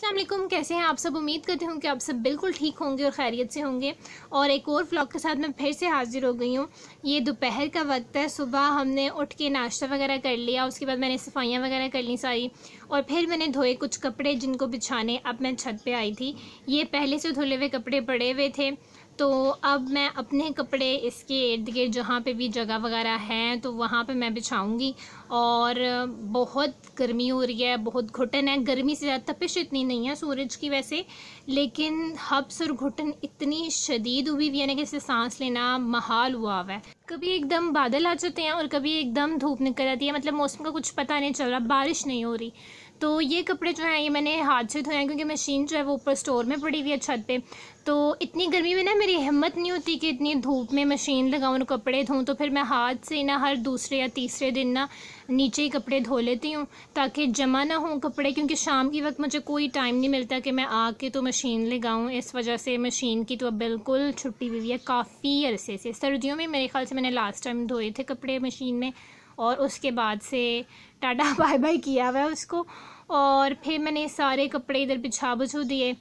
अस्सलाम वालेकुम कैसे हैं आप सब उम्मीद करते हूँ कि आप सब बिल्कुल ठीक होंगे और खैरियत से होंगे और एक और व्लॉग के साथ मैं फिर से हाजिर हो गई हूँ ये दोपहर का वक्त है सुबह हमने उठ के नाश्ता वगैरह कर लिया उसके बाद मैंने सफाइयाँ वगैरह कर ली सारी और फिर मैंने धोए कुछ कपड़े जिनको बिछाने अब मैं छत पर आई थी ये पहले से धुले हुए कपड़े पड़े हुए थे तो अब मैं अपने कपड़े इसके इर्द गिर्द जहाँ पे भी जगह वगैरह है तो वहाँ पे मैं बिछाऊंगी और बहुत गर्मी हो रही है बहुत घुटन है गर्मी से ज़्यादा तपिश इतनी नहीं है सूरज की वैसे लेकिन हब्स और घुटन इतनी शदीद हुई हुई है ना कि इससे सांस लेना महाल हुआ हुआ है कभी एकदम बादल आ जाते हैं और कभी एकदम धूप निकल जाती है मतलब मौसम का कुछ पता नहीं चल रहा बारिश नहीं हो रही तो ये कपड़े जो हैं ये मैंने हाथ से धोए हैं क्योंकि मशीन जो है वो ऊपर स्टोर में पड़ी हुई है छत पे तो इतनी गर्मी में ना मेरी हिम्मत नहीं होती कि इतनी धूप में मशीन लगाऊँ और कपड़े धोऊँ तो फिर मैं हाथ से ना हर दूसरे या तीसरे दिन ना नीचे ही कपड़े धो लेती हूँ ताकि जमा ना हों कपड़े क्योंकि शाम के वक्त मुझे कोई टाइम नहीं मिलता कि मैं आके तो मशीन लगाऊँ इस वजह से मशीन की तो अब बिल्कुल छुट्टी हुई है काफ़ी अरसे से सर्दियों में मेरे ख्याल से मैंने लास्ट टाइम धोए थे कपड़े मशीन में और उसके बाद से टाटा बाय बाय किया हुआ उसको और फिर मैंने सारे कपड़े इधर बिछा बुछू दिए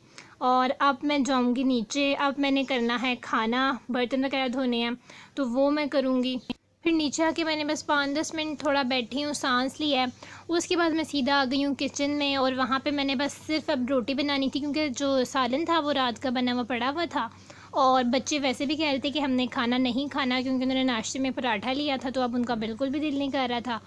और अब मैं जाऊंगी नीचे अब मैंने करना है खाना बर्तन वगैरह धोने हैं तो वो मैं करूँगी फिर नीचे आके मैंने बस पाँच दस मिनट थोड़ा बैठी हूँ सांस लिया है उसके बाद मैं सीधा आ गई हूँ किचन में और वहाँ पे मैंने बस सिर्फ अब रोटी बनानी थी क्योंकि जो सालन था वो रात का बना हुआ पड़ा हुआ था और बच्चे वैसे भी कह रहे थे कि हमने खाना नहीं खाना क्योंकि उन्होंने नाश्ते में पराठा लिया था तो अब उनका बिल्कुल भी दिल नहीं कर रहा था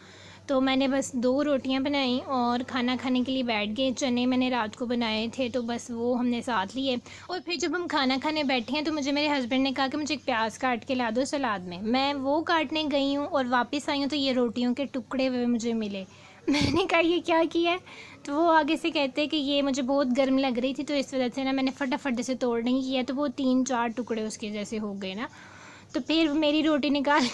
तो मैंने बस दो रोटियां बनाई और खाना खाने के लिए बैठ गए चने मैंने रात को बनाए थे तो बस वो हमने साथ लिए और फिर जब हम खाना खाने बैठे हैं तो मुझे मेरे हस्बैंड ने कहा कि मुझे एक प्याज काट के ला दो सलाद में मैं वो काटने गई हूँ और वापस आई हूँ तो ये रोटियों के टुकड़े हुए मुझे मिले मैंने कहा ये क्या किया तो वो आगे से कहते हैं कि ये मुझे बहुत गर्म लग रही थी तो इस वजह से ना मैंने फटाफट जैसे तोड़ नहीं किया तो वो तीन चार टुकड़े उसके जैसे हो गए ना तो फिर मेरी रोटी निकाल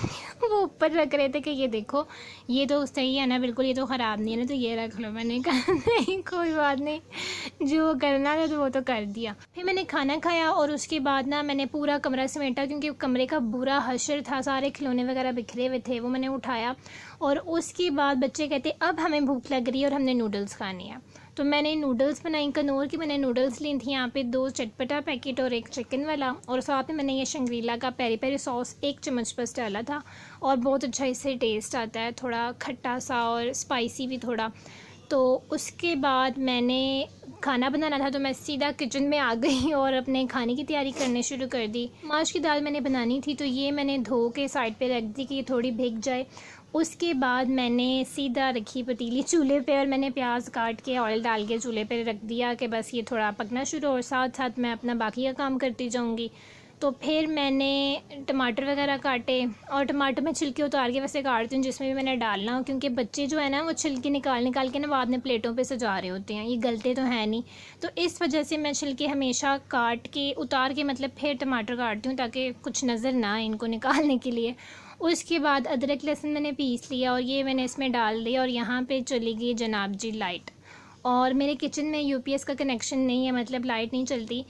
वो ऊपर रख रहे थे कि ये देखो ये तो सही है ना बिल्कुल ये तो ख़राब नहीं है ना तो ये रख लो मैंने कहा नहीं कोई बात नहीं जो करना था तो वो तो कर दिया फिर मैंने खाना खाया और उसके बाद ना मैंने पूरा कमरा समेटा क्योंकि कमरे का बुरा हशर था सारे खिलौने वगैरह बिखरे हुए थे वो मैंने उठाया और उसके बाद बच्चे कहते अब हमें भूख लग रही है और हमने नूडल्स खाने हैं तो मैंने नूडल्स बनाई कनौर की मैंने नूडल्स ली थी यहाँ पे दो चटपटा पैकेट और एक चिकन वाला और साथ में मैंने ये शंग्रीला का पेरी पेरी सॉस एक चम्मच बस डाला था और बहुत अच्छा इससे टेस्ट आता है थोड़ा खट्टा सा और स्पाइसी भी थोड़ा तो उसके बाद मैंने खाना बनाना था तो मैं सीधा किचन में आ गई और अपने खाने की तैयारी करने शुरू कर दी माश की दाल मैंने बनानी थी तो ये मैंने धो के साइड पे रख दी कि ये थोड़ी भीग जाए उसके बाद मैंने सीधा रखी पतीली चूल्हे पे और मैंने प्याज काट के ऑयल डाल के चूल्हे पे रख दिया कि बस ये थोड़ा पकना शुरू और साथ साथ मैं अपना बाकी का काम करती जाऊँगी तो फिर मैंने टमाटर वगैरह काटे और टमाटर में छिलके उतार के वैसे काटती हूँ जिसमें भी मैंने डालना हो क्योंकि बच्चे जो है ना वो छिलके निकाल निकाल के ना बाद में प्लेटों पे सजा रहे होते हैं ये गलते तो हैं नहीं तो इस वजह से मैं छिलके हमेशा काट के उतार के मतलब फिर टमाटर काटती हूँ ताकि कुछ नज़र ना आए इनको निकालने के लिए उसके बाद अदरक लहसुन मैंने पीस लिया और ये मैंने इसमें डाल दिया और यहाँ पे चली गई जनाब जी लाइट और मेरे किचन में यूपीएस का कनेक्शन नहीं है मतलब लाइट नहीं चलती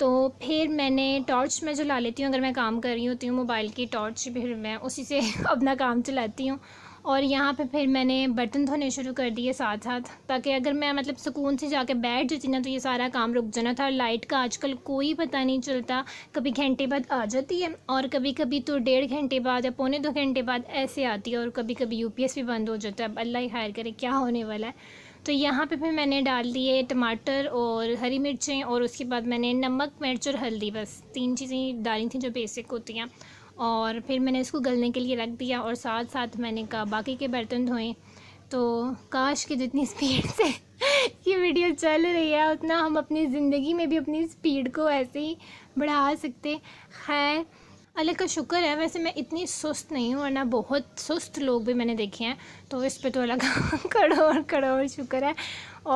तो फिर मैंने टॉर्च में जो ला लेती हूँ अगर मैं काम कर रही होती हूँ मोबाइल की टॉर्च फिर मैं उसी से अपना काम चलाती हूँ और यहाँ पे फिर मैंने बर्तन धोने शुरू कर दिए साथ साथ ताकि अगर मैं मतलब सुकून से जाके बैठ जाती ना तो ये सारा काम रुक जाना था लाइट का आजकल कोई पता नहीं चलता कभी घंटे बाद आ जाती है और कभी कभी तो डेढ़ घंटे बाद या पौने दो घंटे बाद ऐसे आती है और कभी कभी यू भी बंद हो जाता है अब अल्लाह ही हायर करे क्या होने वाला है तो यहाँ पे फिर मैंने डाल दिए टमाटर और हरी मिर्चें और उसके बाद मैंने नमक मिर्च और हल्दी बस तीन चीज़ें डाली थी जो बेसिक होती हैं और फिर मैंने इसको गलने के लिए रख दिया और साथ साथ मैंने कहा बाकी के बर्तन धोएं तो काश कि जितनी स्पीड से ये वीडियो चल रही है उतना हम अपनी ज़िंदगी में भी अपनी स्पीड को ऐसे ही बढ़ा सकते हैं अल्लाह का शुक्र है वैसे मैं इतनी सुस्त नहीं हूँ वरना बहुत सुस्त लोग भी मैंने देखे हैं तो इस पे तो कड़ो का कड़ो और शुक्र है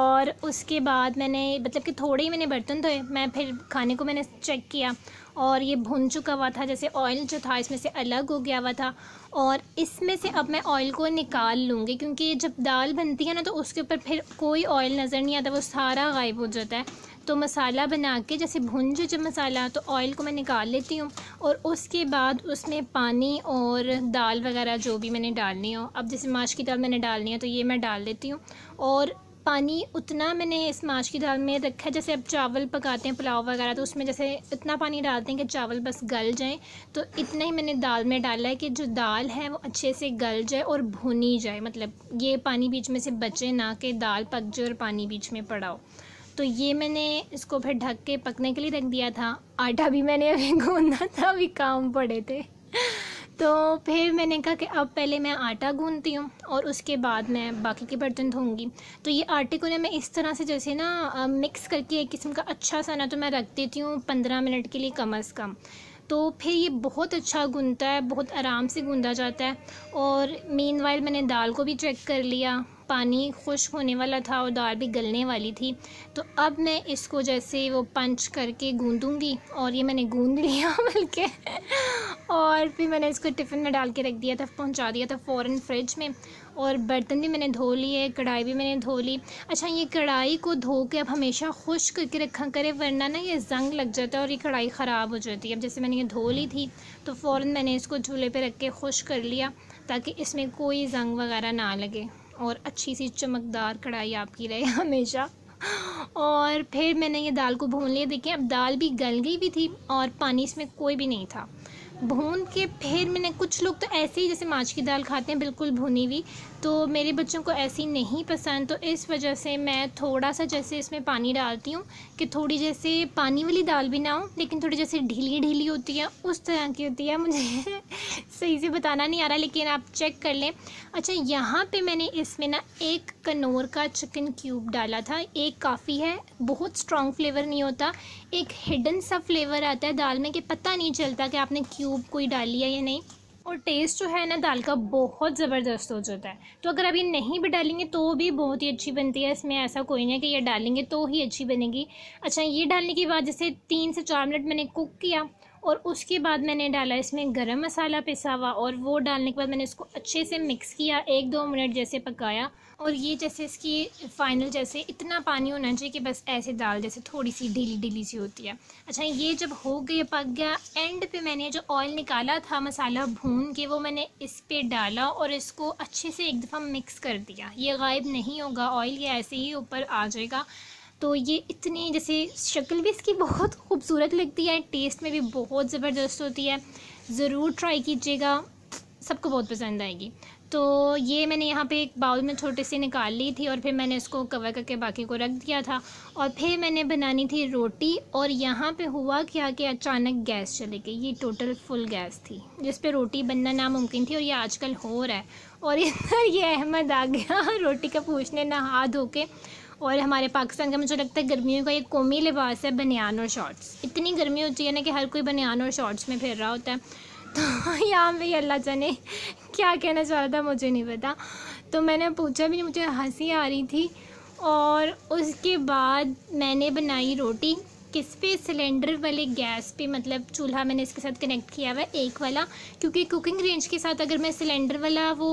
और उसके बाद मैंने मतलब कि थोड़े ही मैंने बर्तन धोए मैं फिर खाने को मैंने चेक किया और ये भुन चुका हुआ था जैसे ऑयल जो था इसमें से अलग हो गया हुआ था और इसमें से अब मैं ऑयल को निकाल लूँगी क्योंकि जब दाल बनती है ना तो उसके ऊपर फिर कोई ऑयल नज़र नहीं आता वो सारा गायब हो जाता है तो मसाला बना के जैसे भुन जो जब मसाला तो ऑयल को मैं निकाल लेती हूँ और उसके बाद उसमें पानी और दाल वगैरह जो भी मैंने डालनी हो अब जैसे माश की दाल मैंने डालनी है तो ये मैं डाल देती हूँ और पानी उतना मैंने इस माश की दाल में रखा है जैसे अब चावल पकाते हैं पुलाव वगैरह तो उसमें जैसे इतना पानी डालते हैं कि चावल बस गल जाएं तो इतना ही मैंने दाल में डाला है कि जो दाल है वो अच्छे से गल जाए और भुनी जाए मतलब ये पानी बीच में से बचे ना कि दाल पक जाए और पानी बीच में पड़ाओ तो ये मैंने इसको फिर ढक के पकने के लिए रख दिया था आटा भी मैंने अभी गूंदा था अभी काम पड़े थे तो फिर मैंने कहा कि अब पहले मैं आटा गूंदती हूँ और उसके बाद मैं बाकी के बर्तन धोंगी तो ये आटे को ना मैं इस तरह से जैसे ना मिक्स करके एक किस्म का अच्छा सा ना तो मैं रख देती हूँ पंद्रह मिनट के लिए कम अज़ कम तो फिर ये बहुत अच्छा गूंदता है बहुत आराम से गूंदा जाता है और मेन वाइल मैंने दाल को भी चेक कर लिया पानी खुश होने वाला था और दाल भी गलने वाली थी तो अब मैं इसको जैसे वो पंच करके गूंदूंगी और ये मैंने गूंद लिया बल्कि और फिर मैंने इसको टिफ़िन में डाल के रख दिया था पहुंचा दिया था फ़ौरन फ्रिज में और बर्तन भी मैंने धो लिए कढ़ाई भी मैंने धो ली अच्छा ये कढ़ाई को धो के अब हमेशा खुश करके रखा करें वरना ना ये जंग लग जाता है और ये कढ़ाई ख़राब हो जाती है अब जैसे मैंने ये धो ली थी तो फ़ौर मैंने इसको चूल्हे पर रख के खुश कर लिया ताकि इसमें कोई जंग वगैरह ना लगे और अच्छी सी चमकदार कढ़ाई आपकी रहे हमेशा और फिर मैंने ये दाल को भून लिया देखिए अब दाल भी गल गई भी थी और पानी इसमें कोई भी नहीं था भून के फिर मैंने कुछ लोग तो ऐसे ही जैसे माछ की दाल खाते हैं बिल्कुल भुनी हुई तो मेरे बच्चों को ऐसी नहीं पसंद तो इस वजह से मैं थोड़ा सा जैसे इसमें पानी डालती हूँ कि थोड़ी जैसे पानी वाली दाल भी ना हो लेकिन थोड़ी जैसे ढीली ढीली होती है उस तरह की होती है मुझे से इजी बताना नहीं आ रहा लेकिन आप चेक कर लें अच्छा यहाँ पे मैंने इसमें ना एक कनौर का चिकन क्यूब डाला था एक काफ़ी है बहुत स्ट्रॉन्ग फ्लेवर नहीं होता एक हिडन सा फ्लेवर आता है दाल में कि पता नहीं चलता कि आपने क्यूब कोई डाली है या नहीं और टेस्ट जो है ना दाल का बहुत ज़बरदस्त हो जाता है तो अगर आप ये नहीं भी डालेंगे तो भी बहुत ही अच्छी बनती है इसमें ऐसा कोई नहीं है कि ये डालेंगे तो ही अच्छी बनेगी अच्छा ये डालने के बाद जैसे तीन से चार मिनट मैंने कुक किया और उसके बाद मैंने डाला इसमें गरम मसाला पिसा हुआ और वो डालने के बाद मैंने इसको अच्छे से मिक्स किया एक दो मिनट जैसे पकाया और ये जैसे इसकी फाइनल जैसे इतना पानी होना चाहिए कि बस ऐसे दाल जैसे थोड़ी सी ढीली ढीली सी होती है अच्छा ये जब हो गया पक गया एंड पे मैंने जो ऑयल निकाला था मसाला भून के वो मैंने इस पर डाला और इसको अच्छे से एक दफ़ा मिक्स कर दिया ये गायब नहीं होगा ऑयल ये ऐसे ही ऊपर आ जाएगा तो ये इतनी जैसे शक्ल भी इसकी बहुत खूबसूरत लगती है टेस्ट में भी बहुत ज़बरदस्त होती है ज़रूर ट्राई कीजिएगा सबको बहुत पसंद आएगी तो ये मैंने यहाँ पे एक बाउल में छोटे से निकाल ली थी और फिर मैंने इसको कवर करके बाकी को रख दिया था और फिर मैंने बनानी थी रोटी और यहाँ पे हुआ क्या कि अचानक गैस चले गई ये टोटल फुल गैस थी जिस पे रोटी बनना नामुमकिन थी और ये आजकल हो रहा है और इधर ये अहमद आ गया रोटी का पूछने ना हाथ धो के और हमारे पाकिस्तान का मुझे लगता है गर्मियों का एक कौमी लिबास है बनियान और शॉर्ट्स इतनी गर्मी होती है ना कि हर कोई बनियान और शॉर्ट्स में फिर रहा होता है तो यहाँ भाई अल्लाह जाने क्या कहना चाह रहा था मुझे नहीं पता तो मैंने पूछा भी नहीं मुझे हंसी आ रही थी और उसके बाद मैंने बनाई रोटी किस पे सिलेंडर वाले गैस पे मतलब चूल्हा मैंने इसके साथ कनेक्ट किया हुआ है एक वाला क्योंकि कुकिंग रेंज के साथ अगर मैं सिलेंडर वाला वो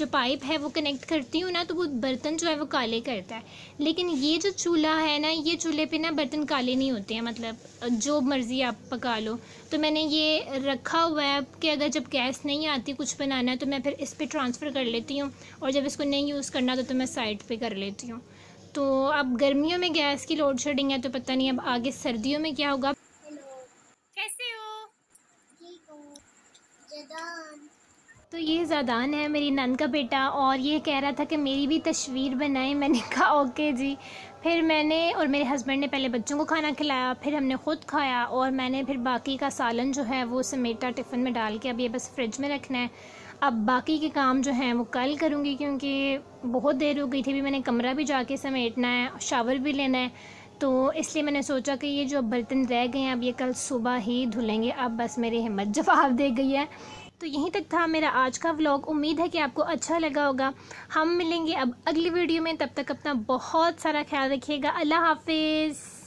जो पाइप है वो कनेक्ट करती हूँ ना तो वो बर्तन जो है वो काले करता है लेकिन ये जो चूल्हा है ना ये चूल्हे पर ना बर्तन काले नहीं होते हैं मतलब जो मर्ज़ी आप पका लो तो मैंने ये रखा हुआ है कि अगर जब गैस नहीं आती कुछ बनाना है तो मैं फिर इस पर ट्रांसफ़र कर लेती हूँ और जब इसको नहीं यूज़ करना तो, तो मैं साइड पर कर लेती हूँ तो अब गर्मियों में गैस की लोड शेडिंग है तो पता नहीं अब आगे सर्दियों में क्या होगा कैसे हो तो ये जदान है मेरी नन का बेटा और ये कह रहा था कि मेरी भी तस्वीर बनाए मैंने कहा ओके जी फिर मैंने और मेरे हस्बैंड ने पहले बच्चों को खाना खिलाया फिर हमने ख़ुद खाया और मैंने फिर बाकी का सालन जो है वो समेटा टिफ़िन में डाल के अब ये बस फ्रिज में रखना है अब बाकी के काम जो हैं वो कल करूँगी क्योंकि बहुत देर हो गई थी भी मैंने कमरा भी जाके समेटना है शावर भी लेना है तो इसलिए मैंने सोचा कि ये जो बर्तन रह गए हैं अब ये कल सुबह ही धुलेंगे अब बस मेरी हिम्मत जवाब दे गई है तो यहीं तक था मेरा आज का व्लॉग उम्मीद है कि आपको अच्छा लगा होगा हम मिलेंगे अब अगली वीडियो में तब तक अपना बहुत सारा ख्याल रखिएगा अल्लाह हाफिज़